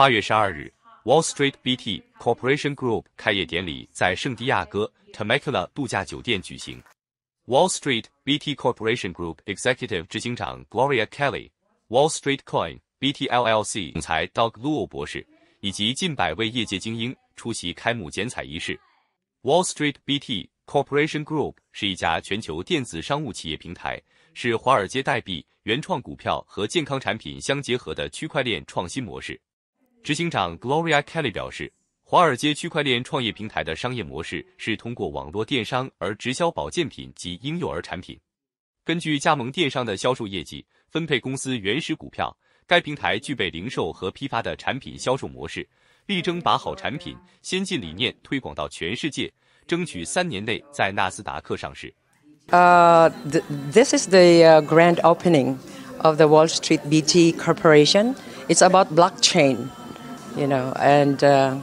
八月十二日，Wall Street BT Corporation Group 开业典礼在圣地亚哥 Temecula 度假酒店举行。Wall Street BT Corporation Group Executive 执行长 Gloria Kelly、Wall Street Coin BT LLC 总裁 Doug Luo 博士以及近百位业界精英出席开幕剪彩仪式。Wall Street BT Corporation Group 是一家全球电子商务企业平台，是华尔街代币、原创股票和健康产品相结合的区块链创新模式。执行长 Gloria Kelly 表示，华尔街区块链创业平台的商业模式是通过网络电商而直销保健品及婴幼儿产品，根据加盟电商的销售业绩分配公司原始股票。该平台具备零售和批发的产品销售模式，力争把好产品、先进理念推广到全世界，争取三年内在纳斯达克上市。呃，This is the grand opening of the Wall Street BT Corporation. It's about blockchain. you know, and uh,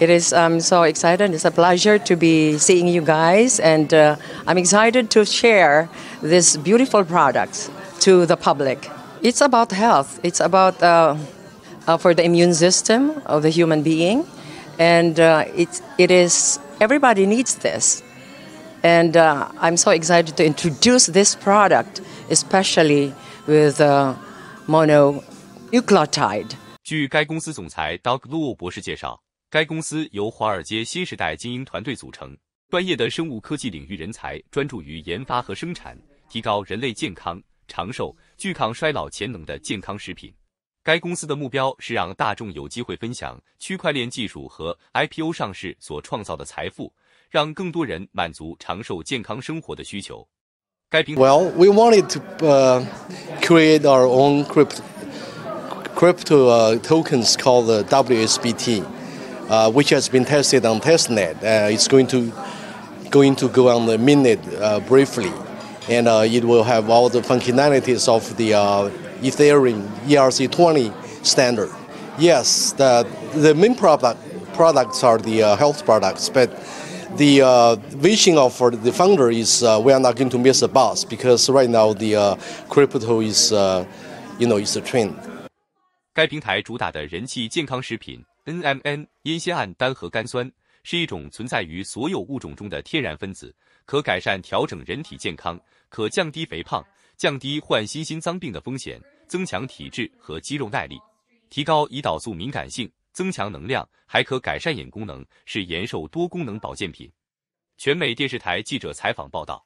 it is, I'm so excited. It's a pleasure to be seeing you guys, and uh, I'm excited to share this beautiful product to the public. It's about health, it's about uh, uh for the immune system of the human being, and uh, it, it is, everybody needs this. And uh, I'm so excited to introduce this product, especially with mononucleotide 据该公司总裁 Doug Luo 博士介绍，该公司由华尔街新时代精英团队组成，专业的生物科技领域人才专注于研发和生产，提高人类健康、长寿、具抗衰老潜能的健康食品。该公司的目标是让大众有机会分享区块链技术和 IPO 上市所创造的财富，让更多人满足长寿健康生活的需求。该平，Well, we wanted to create our own crypto. crypto uh, tokens called the WSBT, uh, which has been tested on testnet. Uh, it's going to going to go on the minute uh, briefly, and uh, it will have all the functionalities of the uh, Ethereum ERC20 standard. Yes, the the main product products are the health products, but the uh, vision of the founder is uh, we are not going to miss a bus because right now the uh, crypto is, you know, is a trend. 该平台主打的人气健康食品 N-M-N 烟酰胺单核苷酸是一种存在于所有物种中的天然分子，可改善调整人体健康，可降低肥胖，降低患心心脏病的风险，增强体质和肌肉耐力，提高胰岛素敏感性，增强能量，还可改善眼功能，是延寿多功能保健品。全美电视台记者采访报道。